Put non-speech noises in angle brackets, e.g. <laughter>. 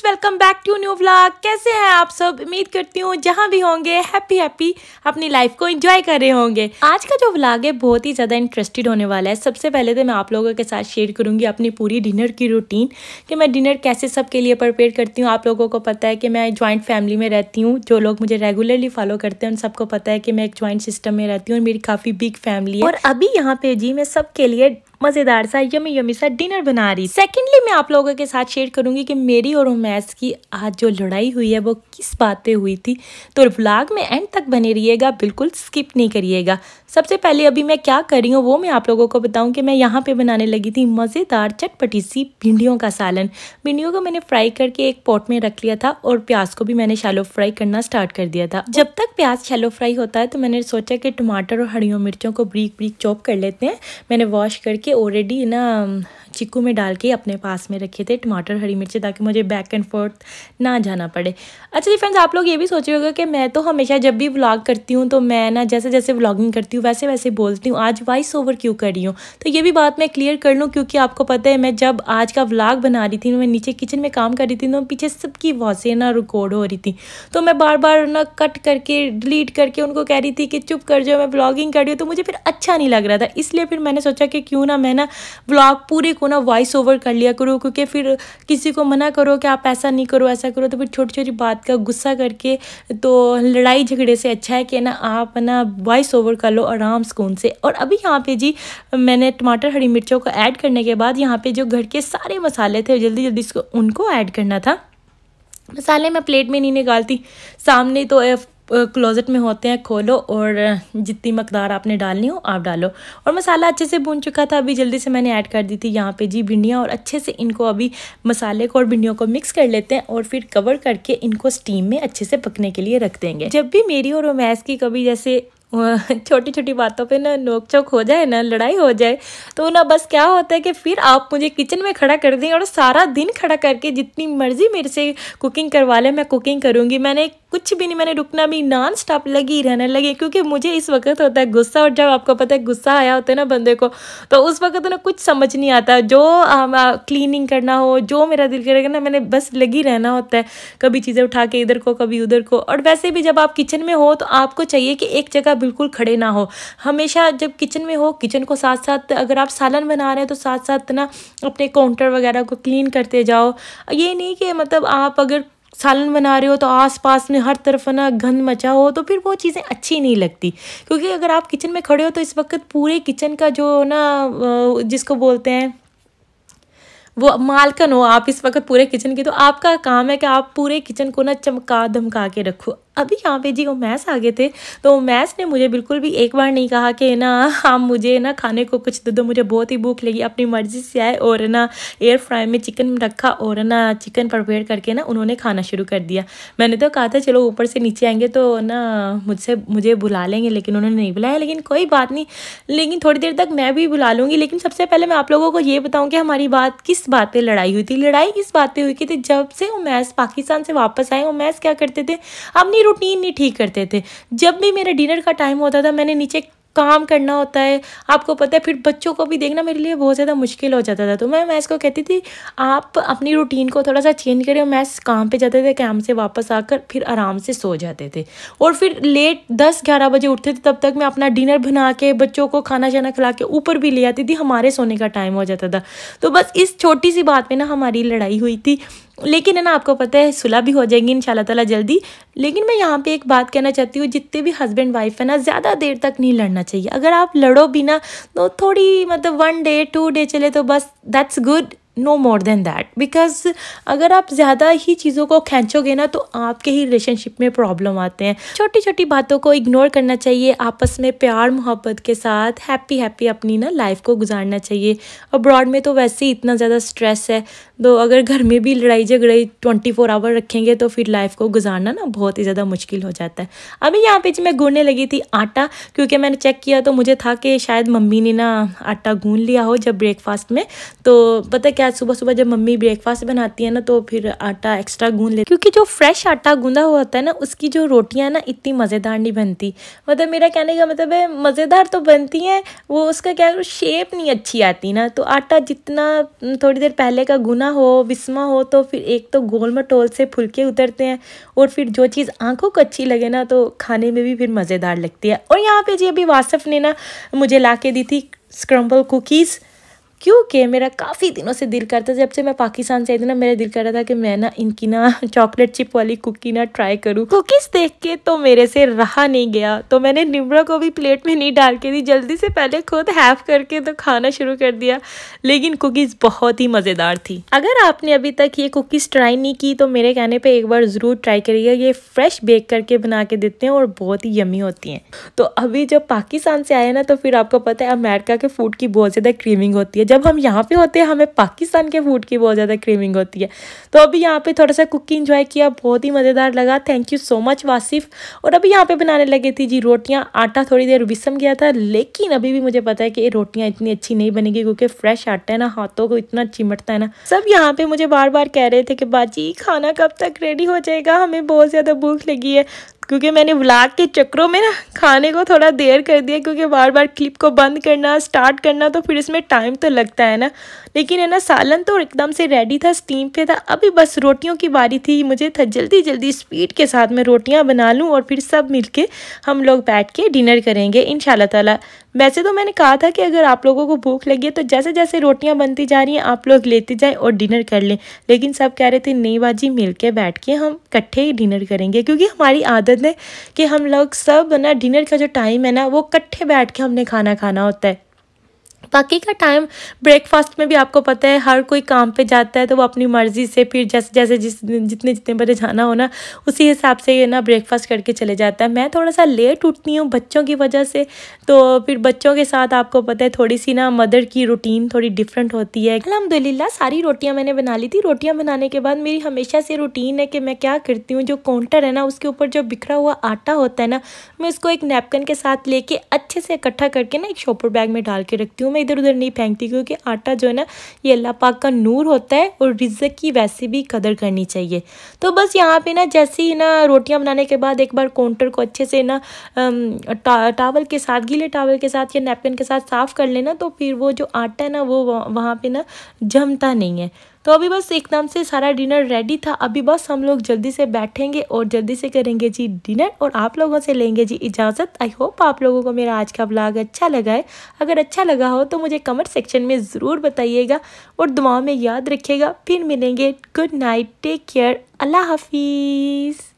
friends welcome back to new vlog कैसे हैं आप सब उम्मीद करती हूँ जहाँ भी होंगे हैप्पी हैप्पी अपनी लाइफ को एंजॉय कर रहे होंगे आज का जो व्लॉग है बहुत ही ज़्यादा इंटरेस्टेड होने वाला है सबसे पहले तो मैं आप लोगों के साथ शेयर करूँगी अपनी पूरी डिनर की रूटीन कि मैं डिनर कैसे सबके लिए प्रिपेयर करती हूँ आप लोगों को पता है कि मैं ज्वाइंट फैमिली में रहती हूँ जो लोग मुझे रेगुलरली फॉलो करते हैं उन सबको पता है कि मैं एक ज्वाइंट सिस्टम में रहती हूँ और मेरी काफ़ी बिग फैमिली है और अभी यहाँ पे जी मैं सबके लिए मज़ेदार सा यमी यमी सा डिनर बना रही सेकेंडली मैं आप लोगों के साथ शेयर करूंगी कि मेरी और उमैस की आज जो लड़ाई हुई है वो किस बात पे हुई थी तो ब्लॉग में एंड तक बने रहिएगा बिल्कुल स्किप नहीं करिएगा सबसे पहले अभी मैं क्या कर रही हूँ वो मैं आप लोगों को बताऊँ कि मैं यहाँ पे बनाने लगी थी मज़ेदार चटपटी सी भिंडियों का सालन भिंडियों को मैंने फ्राई करके एक पॉट में रख लिया था और प्याज को भी मैंने शैलो फ्राई करना स्टार्ट कर दिया था जब तक प्याज शैलो फ्राई होता है तो मैंने सोचा कि टमाटर और हरी मिर्चों को ब्रीक ब्रीक चॉप कर लेते हैं मैंने वॉश करके के already ना चिक्कू में डाल के अपने पास में रखे थे टमाटर हरी मिर्ची ताकि मुझे बैक एंड फोर्थ ना जाना पड़े अच्छा जी फ्रेंड्स आप लोग ये भी सोच रहे होगा कि मैं तो हमेशा जब भी व्लॉग करती हूँ तो मैं ना जैसे जैसे व्लॉगिंग करती हूँ वैसे वैसे बोलती हूँ आज वॉइस ओवर क्यों कर रही हूँ तो ये भी बात मैं क्लियर कर लूँ क्योंकि आपको पता है मैं जब आज का व्लॉग बना रही थी मैं नीचे किचन में काम कर रही थी तो पीछे सबकी वॉसें ना रिकॉर्ड हो रही थी तो मैं बार बार ना कट करके डिलीट करके उनको कह रही थी कि चुप कर जाओ मैं ब्लॉगिंग कर रही हूँ तो मुझे फिर अच्छा नहीं लग रहा था इसलिए फिर मैंने सोचा कि क्यों ना मैं ना ब्लॉग पूरे को को ना वॉइस ओवर कर लिया करो क्योंकि फिर किसी को मना करो कि आप ऐसा नहीं करो ऐसा करो तो फिर छोटी छोटी बात का गुस्सा करके तो लड़ाई झगड़े से अच्छा है कि ना आप ना वॉइस ओवर कर लो आराम सुकून से और अभी यहाँ पे जी मैंने टमाटर हरी मिर्चों को ऐड करने के बाद यहाँ पे जो घर के सारे मसाले थे जल्दी जल्दी इसको उनको ऐड करना था मसाले मैं प्लेट में नहीं निकालती सामने तो क्लोज़ेट में होते हैं खोलो और जितनी मकदार आपने डालनी हो आप डालो और मसाला अच्छे से भून चुका था अभी जल्दी से मैंने ऐड कर दी थी यहाँ पे जी भिंडियाँ और अच्छे से इनको अभी मसाले को और भिंडियों को मिक्स कर लेते हैं और फिर कवर करके इनको स्टीम में अच्छे से पकने के लिए रख देंगे जब भी मेरी और उमैस की कभी जैसे छोटी छोटी बातों पे ना नोक चोक हो जाए ना लड़ाई हो जाए तो ना बस क्या होता है कि फिर आप मुझे किचन में खड़ा कर दें और सारा दिन खड़ा करके जितनी मर्ज़ी मेरे से कुकिंग करवा लें मैं कुकिंग करूँगी मैंने कुछ भी नहीं मैंने रुकना भी नॉन स्टॉप लगी रहने लगी क्योंकि मुझे इस वक्त होता है गुस्सा और जब आपको पता है गुस्सा आया होता है ना बंदे को तो उस वक्त तो ना कुछ समझ नहीं आता जो क्लीनिंग करना हो जो मेरा दिल करेगा ना मैंने बस लगी रहना होता है कभी चीज़ें उठा के इधर को कभी उधर को और वैसे भी जब आप किचन में हो तो आपको चाहिए कि एक जगह बिल्कुल खड़े ना हो हमेशा जब किचन में हो किचन को साथ साथ अगर आप सालन बना रहे हैं तो साथ साथ ना अपने काउंटर वगैरह को क्लीन करते जाओ ये नहीं कि मतलब आप अगर सालन बना रहे हो तो आस पास में हर तरफ ना गंद मचा हो तो फिर वो चीज़ें अच्छी नहीं लगती क्योंकि अगर आप किचन में खड़े हो तो इस वक्त पूरे किचन का जो ना जिसको बोलते हैं वो मालकन हो आप इस वक्त पूरे किचन की तो आपका काम है कि आप पूरे किचन को ना चमका धमका के रखो अभी यहाँ पे जी वो मैस आ गए थे तो मैस ने मुझे बिल्कुल भी एक बार नहीं कहा कि ना हम हाँ, मुझे ना खाने को कुछ दे दो मुझे बहुत ही भूख लगी अपनी मर्ज़ी से आए और ना एयर फ्राई में चिकन रखा और ना चिकन प्रपेयर करके ना उन्होंने खाना शुरू कर दिया मैंने तो कहा था चलो ऊपर से नीचे आएंगे तो ना मुझसे मुझे बुला लेंगे लेकिन उन्होंने नहीं बुलाया लेकिन कोई बात नहीं लेकिन थोड़ी देर तक मैं भी बुला लूँगी लेकिन सबसे पहले मैं आप लोगों को ये बताऊँ कि हमारी बात किस बात पर लड़ाई हुई थी लड़ाई किस बात पर हुई थी जब से वो मैस पाकिस्तान से वापस आए वो मैस क्या करते थे अपनी रूटीन नहीं ठीक करते थे जब भी मेरा डिनर का टाइम होता था मैंने नीचे काम करना होता है आपको पता है फिर बच्चों को भी देखना मेरे लिए बहुत ज़्यादा मुश्किल हो जाता था तो मैं मैथ्स को कहती थी आप अपनी रूटीन को थोड़ा सा चेंज करें और मैथ्स काम पे जाते थे काम से वापस आकर फिर आराम से सो जाते थे और फिर लेट दस ग्यारह बजे उठते थे तब तक मैं अपना डिनर बना के बच्चों को खाना शाना खिला के ऊपर भी ले आती थी हमारे सोने का टाइम हो जाता था तो बस इस छोटी सी बात में ना हमारी लड़ाई हुई थी लेकिन है ना आपको पता है सुलह भी हो जाएगी इन ताला जल्दी लेकिन मैं यहाँ पे एक बात कहना चाहती हूँ जितने भी हस्बैंड वाइफ है ना ज़्यादा देर तक नहीं लड़ना चाहिए अगर आप लड़ो भी ना तो थोड़ी मतलब वन डे टू डे चले तो बस that's good no more than that because अगर आप ज़्यादा ही चीज़ों को खींचोगे ना तो आपके ही रिलेशनशिप में प्रॉब्लम आते हैं छोटी छोटी बातों को इग्नोर करना चाहिए आपस में प्यार मोहब्बत के साथ हैप्पी हैप्पी अपनी ना लाइफ को गुजारना चाहिए अब्रॉड में तो वैसे ही इतना ज़्यादा स्ट्रेस है तो अगर घर में भी लड़ाई झगड़ाई ट्वेंटी फोर आवर रखेंगे तो फिर लाइफ को गुजारना ना बहुत ही ज़्यादा मुश्किल हो जाता है अभी यहाँ पे मैं गूंढने लगी थी आटा क्योंकि मैंने चेक किया तो मुझे था कि शायद मम्मी ने ना आटा गून लिया हो जब ब्रेकफास्ट में तो पता क्या आज सुबह सुबह जब मम्मी ब्रेकफास्ट बनाती है ना तो फिर आटा एक्स्ट्रा गूंद लेती क्योंकि जो फ्रेश आटा गूंदा हुआ होता है ना उसकी जो रोटियाँ ना इतनी मज़ेदार नहीं बनती मतलब मेरा कहने का मतलब है मज़ेदार तो बनती हैं वो उसका क्या शेप नहीं अच्छी आती ना तो आटा जितना थोड़ी देर पहले का गुना हो विस्मा हो तो फिर एक तो गोल मटोल से फुलके उतरते हैं और फिर जो चीज़ आंखों को अच्छी लगे ना तो खाने में भी फिर मज़ेदार लगती है और यहाँ पे जी अभी वासफ़ ने ना मुझे ला के दी थी स्क्रम्बल कुकीज़ क्योंकि मेरा काफ़ी दिनों से दिल करता जब से मैं पाकिस्तान से आई थी ना मेरा दिल कर रहा था कि मैं ना इनकी ना चॉकलेट <laughs> चिप वाली कुकी ना ट्राई करूँ कुकीज़ देख के तो मेरे से रहा नहीं गया तो मैंने निमरा को भी प्लेट में नहीं डाल के दी जल्दी से पहले खुद हैफ़ करके तो खाना शुरू कर दिया लेकिन कुकीज़ बहुत ही मज़ेदार थी अगर आपने अभी तक ये कुकीज़ ट्राई नहीं की तो मेरे कहने पर एक बार ज़रूर ट्राई करिएगा ये फ्रेश बेक करके बना के देते हैं और बहुत ही यमी होती हैं तो अभी जब पाकिस्तान से आए ना तो फिर आपको पता है अमेरिका के फूड की बहुत ज़्यादा क्रीमिंग होती है जब हम यहाँ पे होते हैं हमें पाकिस्तान के फूड की बहुत ज़्यादा क्रेविंग होती है तो अभी यहाँ पे थोड़ा सा कुकिंग इन्जॉय किया बहुत ही मज़ेदार लगा thank you so much Wasif और अभी यहाँ पे बनाने लगे थी जी रोटियाँ आटा थोड़ी देर विसम गया था लेकिन अभी भी मुझे पता है कि ये रोटियाँ इतनी अच्छी नहीं बनेगी क्योंकि फ्रेश आटा है ना हाथों को इतना चिमटता है ना सब यहाँ पे मुझे बार बार कह रहे थे कि बाजी खाना कब तक रेडी हो जाएगा हमें बहुत ज़्यादा भूख लगी है क्योंकि मैंने व्लाग के चक्रों में ना खाने को थोड़ा देर कर दिया क्योंकि बार बार क्लिप को बंद करना स्टार्ट करना तो फिर इसमें टाइम तो लगता है ना लेकिन है ना सालन तो एकदम से रेडी था स्टीम पे था अभी बस रोटियों की बारी थी मुझे था जल्दी जल्दी स्पीड के साथ मैं रोटियां बना लूँ और फिर सब मिल हम लोग बैठ के डिनर करेंगे इन ताला वैसे तो मैंने कहा था कि अगर आप लोगों को भूख लगी है तो जैसे जैसे रोटियां बनती जा रही हैं आप लोग लेते जाएं और डिनर कर लें लेकिन सब कह रहे थे नहीं बाजी मिल के बैठ के हम इकट्ठे ही डिनर करेंगे क्योंकि हमारी आदत कर कि हम लोग सब ना डिनर का जो टाइम है ना वो इकट्ठे बैठ के हमने खाना खाना होता है बाकी का टाइम ब्रेकफास्ट में भी आपको पता है हर कोई काम पे जाता है तो वो अपनी मर्ज़ी से फिर जैसे जैसे जिस जितने जितने बजे जाना हो ना उसी हिसाब से ये ना ब्रेकफास्ट करके चले जाता है मैं थोड़ा सा लेट उठती हूँ बच्चों की वजह से तो फिर बच्चों के साथ आपको पता है थोड़ी सी ना मदर की रूटीन थोड़ी डिफरेंट होती है अलहमदिल्ला सारी रोटियाँ मैंने बना ली थी रोटियाँ बनाने के बाद मेरी हमेशा से रूटीन है कि मैं क्या करती हूँ जो काउंटर है ना उसके ऊपर जो बिखरा हुआ आटा होता है ना मैं उसको एक नैपकिन के साथ लेके अच्छे से इकट्ठा करके ना एक शॉपर बैग में डाल के रखती हूँ मैं इधर उधर नहीं फेंकती क्योंकि आटा जो है ना ये अल्लाह पाक का नूर होता है और रिजक की वैसे भी कदर करनी चाहिए तो बस यहाँ पे ना जैसे ही ना रोटियाँ बनाने के बाद एक बार काउंटर को अच्छे से ना टावल के साथ गीले टावल के साथ या नैपकिन के साथ साफ़ कर लेना तो फिर वो जो आटा है ना वो वहाँ पर ना जमता नहीं है तो अभी बस एकदम से सारा डिनर रेडी था अभी बस हम लोग जल्दी से बैठेंगे और जल्दी से करेंगे जी डिनर और आप लोगों से लेंगे जी इजाज़त आई होप आप लोगों को मेरा आज का ब्लॉग अच्छा लगा है अगर अच्छा लगा हो तो मुझे कमेंट सेक्शन में ज़रूर बताइएगा और दुआ में याद रखिएगा फिर मिलेंगे गुड नाइट टेक केयर अल्लाह हाफिज़